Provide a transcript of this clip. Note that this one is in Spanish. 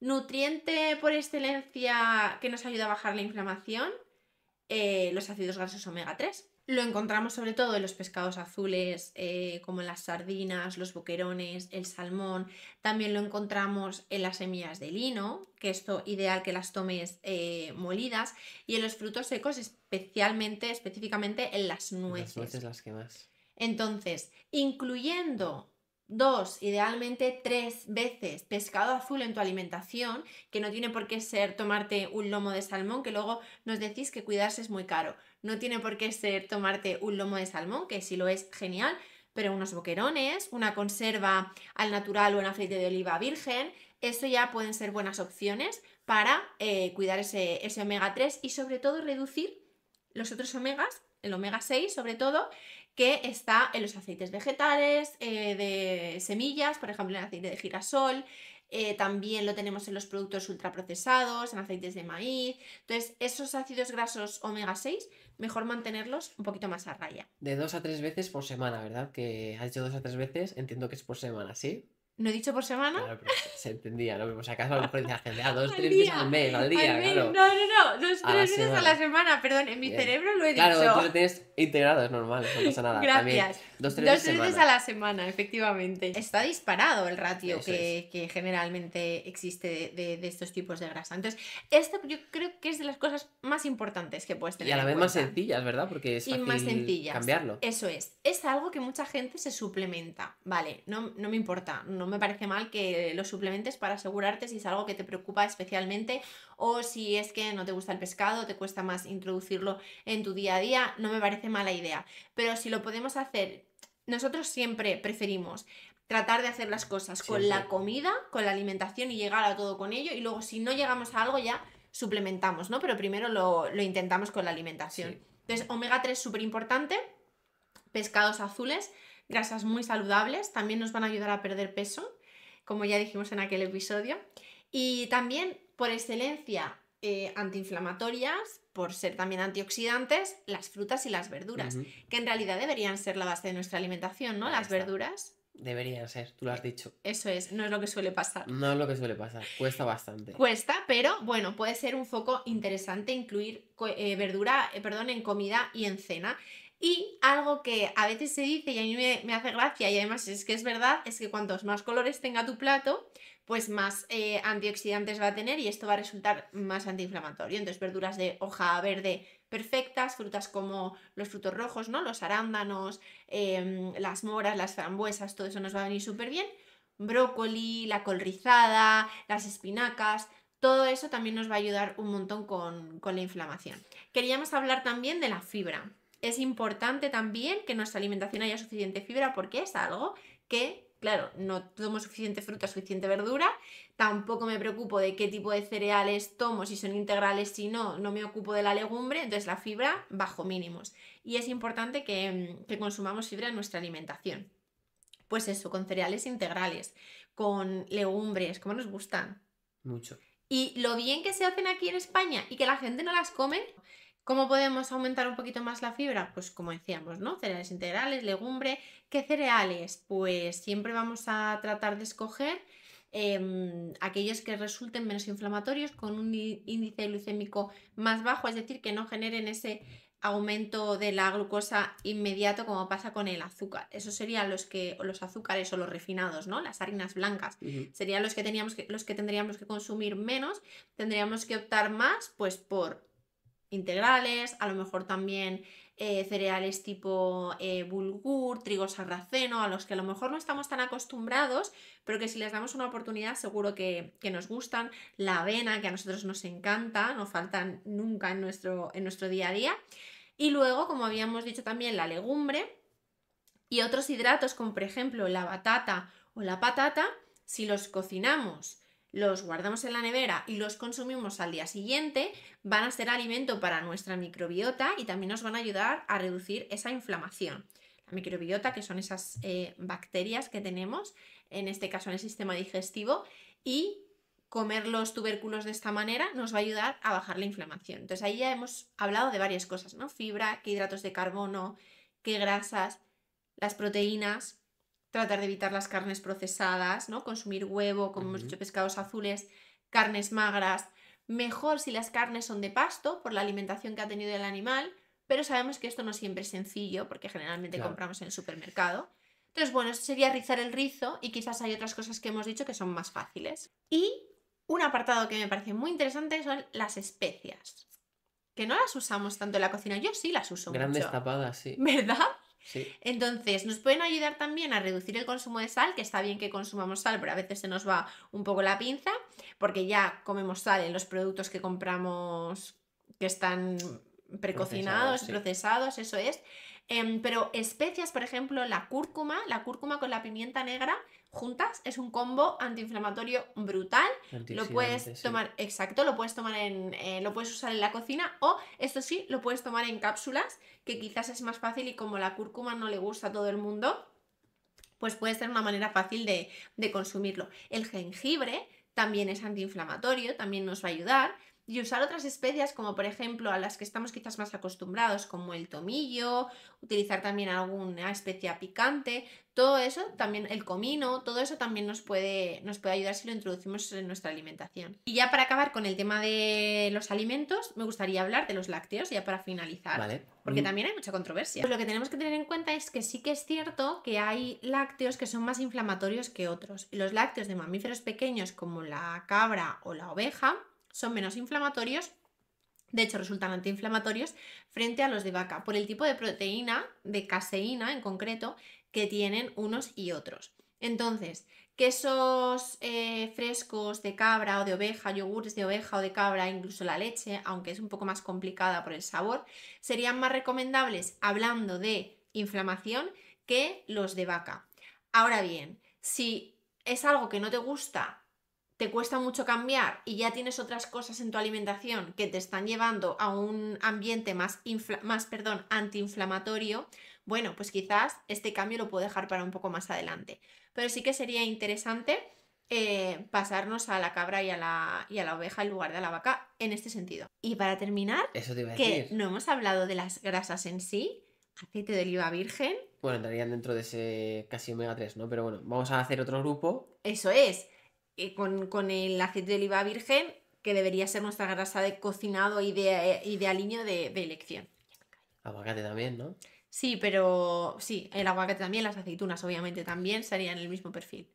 Nutriente por excelencia que nos ayuda a bajar la inflamación, eh, los ácidos grasos omega 3. Lo encontramos sobre todo en los pescados azules, eh, como las sardinas, los boquerones, el salmón. También lo encontramos en las semillas de lino, que esto ideal que las tomes eh, molidas. Y en los frutos secos, especialmente, específicamente en las nueces. Las nueces las Entonces, incluyendo dos, idealmente tres veces pescado azul en tu alimentación, que no tiene por qué ser tomarte un lomo de salmón, que luego nos decís que cuidarse es muy caro. No tiene por qué ser tomarte un lomo de salmón, que si lo es, genial, pero unos boquerones, una conserva al natural o en aceite de oliva virgen, eso ya pueden ser buenas opciones para eh, cuidar ese, ese omega 3 y sobre todo reducir los otros omegas, el omega 6 sobre todo, que está en los aceites vegetales, eh, de semillas, por ejemplo en aceite de girasol, eh, también lo tenemos en los productos ultraprocesados, en aceites de maíz. Entonces, esos ácidos grasos omega 6, mejor mantenerlos un poquito más a raya. De dos a tres veces por semana, ¿verdad? Que has hecho dos a tres veces, entiendo que es por semana, ¿sí? No he dicho por semana. se entendía, ¿no? Pues acaso a lo mejor decía dos, tres veces al mes, al día, claro. No, no, no, dos, tres veces a la semana, perdón, en mi cerebro lo he dicho. Claro, tú lo tienes integrado, es normal, no pasa nada. Gracias. También, dos, tres, dos, veces a la semana, efectivamente. Está disparado el ratio que, que, generalmente existe de, de, estos tipos de grasa. Entonces, esto yo creo que es de las cosas más importantes que puedes tener. Y a la vez más sencillas, ¿verdad? Porque es fácil más sencillas. cambiarlo. Eso es. Es algo que mucha gente se suplementa. Vale, no, no me importa, me parece mal que los suplementes para asegurarte si es algo que te preocupa especialmente o si es que no te gusta el pescado, te cuesta más introducirlo en tu día a día, no me parece mala idea. Pero si lo podemos hacer, nosotros siempre preferimos tratar de hacer las cosas con la comida, con la alimentación y llegar a todo con ello y luego si no llegamos a algo ya suplementamos, ¿no? Pero primero lo, intentamos con la alimentación. Entonces, omega 3 súper importante, pescados azules, grasas muy saludables, también nos van a ayudar a perder peso, como ya dijimos en aquel episodio, y también por excelencia eh, antiinflamatorias, por ser también antioxidantes, las frutas y las verduras, que en realidad deberían ser la base de nuestra alimentación, ¿no? las verduras. Deberían ser, tú lo has eh, dicho. Eso es, no es lo que suele pasar. No es lo que suele pasar, cuesta bastante. Cuesta, pero bueno, puede ser un foco interesante incluir eh, verdura, perdón, en comida y en cena. Y algo que a veces se dice y a mí me, hace gracia y además es que es verdad, es que cuantos más colores tenga tu plato, pues más eh, antioxidantes va a tener y esto va a resultar más antiinflamatorio. Entonces, verduras de hoja verde perfectas, frutas como los frutos rojos, ¿no? Los arándanos, em, las moras, las frambuesas, todo eso nos va a venir súper bien. Brócoli, la col rizada, las espinacas, todo eso también nos va a ayudar un montón con la inflamación. Queríamos hablar también de la fibra. Es importante también que nuestra alimentación haya suficiente fibra porque es algo que, claro, no tomo suficiente fruta, suficiente verdura, tampoco me preocupo de qué tipo de cereales tomo, si son integrales, si no, no me ocupo de la legumbre, entonces la fibra bajo mínimos. Y es importante que, mm, que consumamos fibra en nuestra alimentación. Pues eso, con cereales integrales, con legumbres, como nos gustan. Mucho. Y lo bien que se hacen aquí en España y que la gente no las come, ¿Cómo podemos aumentar un poquito más la fibra? Pues como decíamos, ¿no? Cereales integrales, legumbre. ¿Qué cereales? Pues siempre vamos a tratar de escoger em, aquellos que resulten menos inflamatorios, con un índice glucémico más bajo, es decir, que no generen ese aumento de la glucosa inmediato como pasa con el azúcar. Eso serían los que los azúcares o los refinados, ¿no? Las harinas blancas. Serían los que teníamos que, los que tendríamos que consumir menos, tendríamos que optar más pues por integrales, a lo mejor también eh, cereales tipo eh, bulgur, trigo sarraceno, a los que a lo mejor no estamos tan acostumbrados, pero que si les damos una oportunidad seguro que, que nos gustan, la avena, que a nosotros nos encanta, no faltan nunca en nuestro, en nuestro día a día, y luego, como habíamos dicho también, la legumbre y otros hidratos como por ejemplo la batata o la patata, si los cocinamos los guardamos en la nevera y los consumimos al día siguiente, van a ser alimento para nuestra microbiota y también nos van a ayudar a reducir esa inflamación. La microbiota, que son esas eh, bacterias que tenemos, en este caso en el sistema digestivo, y comer los tubérculos de esta manera nos va a ayudar a bajar la inflamación. Entonces ahí ya hemos hablado de varias cosas, ¿no? Fibra, qué hidratos de carbono, qué grasas, las proteínas, tratar de evitar las carnes procesadas, ¿no? Consumir huevo, como hemos dicho, pescados azules, carnes magras. Mejor si las carnes son de pasto, por la alimentación que ha tenido el animal, pero sabemos que esto no siempre es sencillo, porque generalmente compramos en el supermercado. Entonces, bueno, esto sería rizar el rizo y quizás hay otras cosas que hemos dicho que son más fáciles. Y un apartado que me parece muy interesante son las especias. Que no las usamos tanto en la cocina. Yo sí las uso Grandes tapadas, sí. ¿Verdad? Entonces, nos pueden ayudar también a reducir el consumo de sal, que está bien que consumamos sal, pero a veces se nos va un poco la pinza, porque ya comemos sal en los productos que compramos que están precocinados, procesados, eso es. Em, pero especias, por ejemplo, la cúrcuma, la cúrcuma con la pimienta negra juntas es un combo antiinflamatorio brutal. Lo puedes tomar, exacto, lo puedes tomar en, eh, lo puedes usar en la cocina o esto sí, lo puedes tomar en cápsulas, que quizás es más fácil y como la cúrcuma no le gusta a todo el mundo, pues puede ser una manera fácil de, de consumirlo. El jengibre también es antiinflamatorio, también nos va a ayudar y usar otras especias como por ejemplo a las que estamos quizás más acostumbrados como el tomillo, utilizar también alguna especia picante, todo eso también el comino, todo eso también nos puede nos puede ayudar si lo introducimos en nuestra alimentación. Y ya para acabar con el tema de los alimentos, me gustaría hablar de los lácteos ya para finalizar, porque mm. también hay mucha controversia. lo que tenemos que tener en cuenta es que sí que es cierto que hay lácteos que son más inflamatorios que otros. Y los lácteos de mamíferos pequeños como la cabra o la oveja son menos inflamatorios, de hecho resultan antiinflamatorios frente a los de vaca, por el tipo de proteína, de caseína en concreto, que tienen unos y otros. Entonces, quesos eh, frescos de cabra o de oveja, yogures de oveja o de cabra, incluso la leche, aunque es un poco más complicada por el sabor, serían más recomendables hablando de inflamación que los de vaca. Ahora bien, si es algo que no te gusta te cuesta mucho cambiar y ya tienes otras cosas en tu alimentación que te están llevando a un ambiente más, más perdón, antiinflamatorio, bueno, pues quizás este cambio lo puedo dejar para un poco más adelante. Pero sí que sería interesante eh, pasarnos a la cabra y a la, y a la oveja en lugar de a la vaca en este sentido. Y para terminar, que no hemos hablado de las grasas en sí, aceite de oliva virgen. Bueno, entrarían dentro de ese casi omega 3, ¿no? Pero bueno, vamos a hacer otro grupo. Eso es eh, con, con, el aceite de oliva virgen, que debería ser nuestra grasa de cocinado eh, y de, aliño de, de elección. Aguacate también, ¿no? Sí, pero sí, el aguacate también, las aceitunas obviamente también serían el mismo perfil.